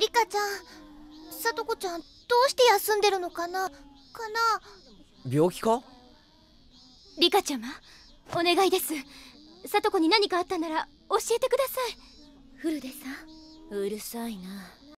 リカちゃんさとこちゃんどうして休んでるのかなかな病気かリカちゃまお願いですさとこに何かあったなら教えてくださいフルデさんうるさいな